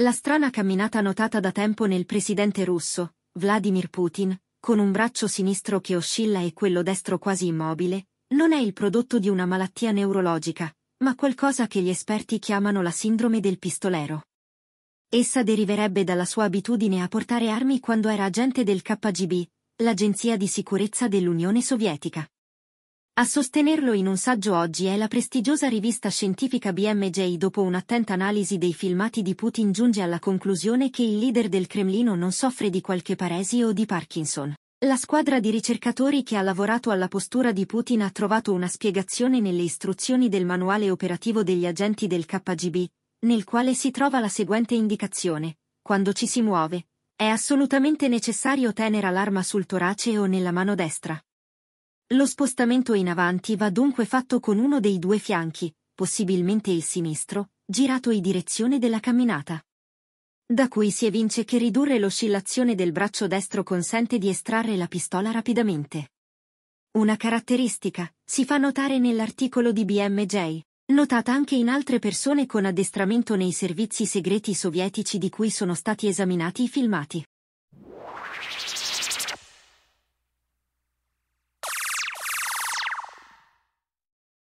La strana camminata notata da tempo nel presidente russo, Vladimir Putin, con un braccio sinistro che oscilla e quello destro quasi immobile, non è il prodotto di una malattia neurologica, ma qualcosa che gli esperti chiamano la sindrome del pistolero. Essa deriverebbe dalla sua abitudine a portare armi quando era agente del KGB, l'agenzia di sicurezza dell'Unione Sovietica. A sostenerlo in un saggio oggi è la prestigiosa rivista scientifica BMJ dopo un'attenta analisi dei filmati di Putin giunge alla conclusione che il leader del Cremlino non soffre di qualche paresi o di Parkinson. La squadra di ricercatori che ha lavorato alla postura di Putin ha trovato una spiegazione nelle istruzioni del manuale operativo degli agenti del KGB, nel quale si trova la seguente indicazione. Quando ci si muove, è assolutamente necessario tenere l'arma sul torace o nella mano destra. Lo spostamento in avanti va dunque fatto con uno dei due fianchi, possibilmente il sinistro, girato in direzione della camminata. Da cui si evince che ridurre l'oscillazione del braccio destro consente di estrarre la pistola rapidamente. Una caratteristica si fa notare nell'articolo di BMJ, notata anche in altre persone con addestramento nei servizi segreti sovietici di cui sono stati esaminati i filmati.